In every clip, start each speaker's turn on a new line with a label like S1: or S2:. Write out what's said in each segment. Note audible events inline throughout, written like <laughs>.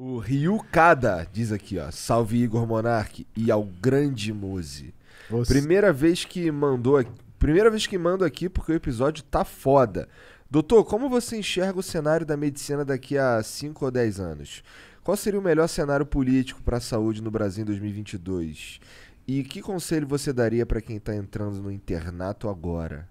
S1: O Ryu Kada diz aqui, ó. Salve Igor Monarque e ao grande Muse. Nossa. Primeira vez que mandou Primeira vez que mando aqui porque o episódio tá foda. Doutor, como você enxerga o cenário da medicina daqui a 5 ou 10 anos? Qual seria o melhor cenário político para a saúde no Brasil em 2022? E que conselho você daria para quem está entrando no internato agora?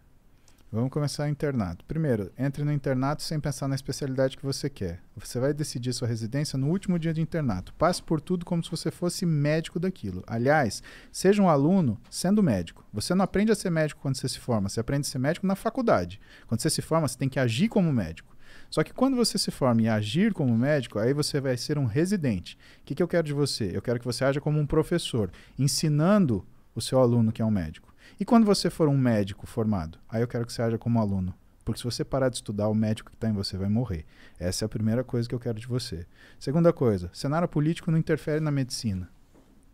S2: Vamos começar o internato. Primeiro, entre no internato sem pensar na especialidade que você quer. Você vai decidir sua residência no último dia de internato. Passe por tudo como se você fosse médico daquilo. Aliás, seja um aluno sendo médico. Você não aprende a ser médico quando você se forma, você aprende a ser médico na faculdade. Quando você se forma, você tem que agir como médico. Só que quando você se forma e agir como médico, aí você vai ser um residente. O que, que eu quero de você? Eu quero que você haja como um professor, ensinando o seu aluno que é um médico. E quando você for um médico formado, aí eu quero que você haja como aluno. Porque se você parar de estudar, o médico que está em você vai morrer. Essa é a primeira coisa que eu quero de você. Segunda coisa, cenário político não interfere na medicina.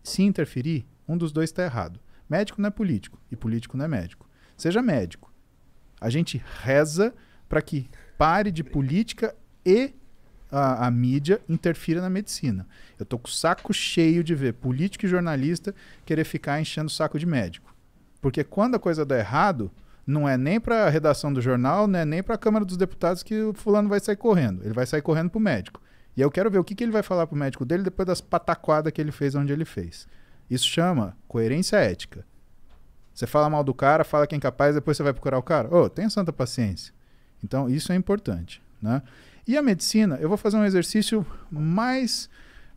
S2: Se interferir, um dos dois está errado. Médico não é político e político não é médico. Seja médico. A gente reza para que pare de política e a, a, mídia interfira na medicina. Eu tô com o saco cheio de ver político e jornalista querer ficar enchendo o saco de médico. Porque quando a coisa dá errado, não é nem para a redação do jornal, não é nem para a Câmara dos Deputados que o fulano vai sair correndo. Ele vai sair correndo para o médico. E eu quero ver o que, que ele vai falar para o médico dele depois das pataquadas que ele fez onde ele fez. Isso chama coerência ética. Você fala mal do cara, fala que é incapaz, depois você vai procurar o cara. Ô, oh, tenha santa paciência. Então, isso é importante. Né? E a medicina, eu vou fazer um exercício mais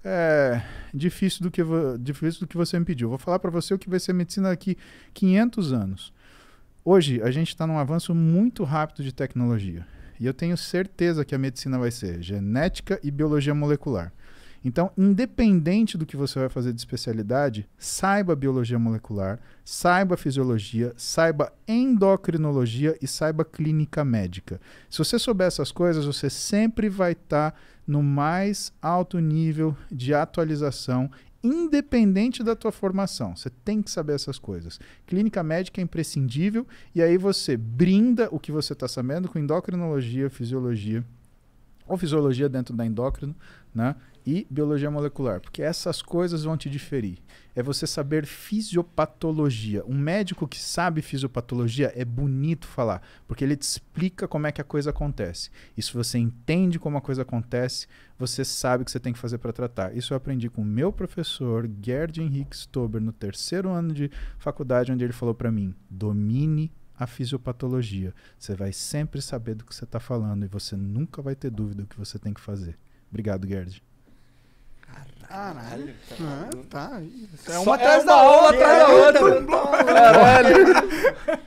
S2: é, difícil, do que, difícil do que você me pediu. Vou falar para você o que vai ser medicina daqui 500 anos. Hoje, a gente está num avanço muito rápido de tecnologia. E eu tenho certeza que a medicina vai ser genética e biologia molecular. Então, independente do que você vai fazer de especialidade, saiba biologia molecular, saiba fisiologia, saiba endocrinologia e saiba clínica médica. Se você souber essas coisas, você sempre vai estar tá no mais alto nível de atualização independente da tua formação. Você tem que saber essas coisas. Clínica médica é imprescindível e aí você brinda o que você está sabendo com endocrinologia, fisiologia ou fisiologia dentro da endócrino, né? E biologia molecular, porque essas coisas vão te diferir. É você saber fisiopatologia. Um médico que sabe fisiopatologia é bonito falar, porque ele te explica como é que a coisa acontece. E se você entende como a coisa acontece, você sabe o que você tem que fazer para tratar. Isso eu aprendi com o meu professor, Gerd Henrique Stober, no terceiro ano de faculdade, onde ele falou para mim: domine a fisiopatologia. Você vai sempre saber do que você está falando e você nunca vai ter dúvida do que você tem que fazer. Obrigado, Gerd. Caralho. Ah, tá. É uma Só é atrás é da outra, né? atrás da outra. Caralho. <laughs>